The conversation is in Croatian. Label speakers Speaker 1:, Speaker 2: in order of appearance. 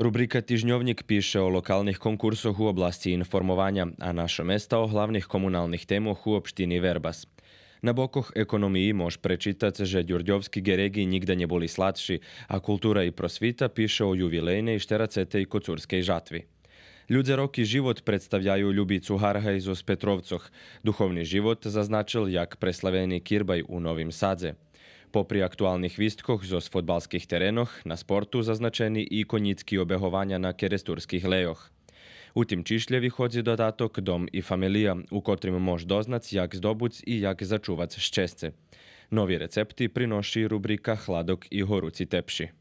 Speaker 1: Rubrika Tižnjovnik piše o lokalnih konkursoh u oblasti informovanja, a naš mesta o hlavnih komunalnih temoh u opštini Verbas. Na bokoh ekonomiji mož prečitat, že Đurđovski geregi nikda nje boli slatši, a kultura i prosvita piše o juvilejne i šteracete i kocurskej žatvi. rok i život predstavljaju Ljubicu Harha iz Petrovcoh. Duhovni život zaznačil jak preslaveni Kirbaj u Novim Sadze. Po aktualnih vistkoh, zo fotbalskih terenoh na sportu zaznačeni i konjitski obehovanja na keresturskih lejoh. U tim čišljevi hodzi dodatok dom i familija, u kotrim mož doznac jak zdobuc i jak začuvac ščesce. Novi recepti prinoši rubrika Hladok i Horuci Tepši.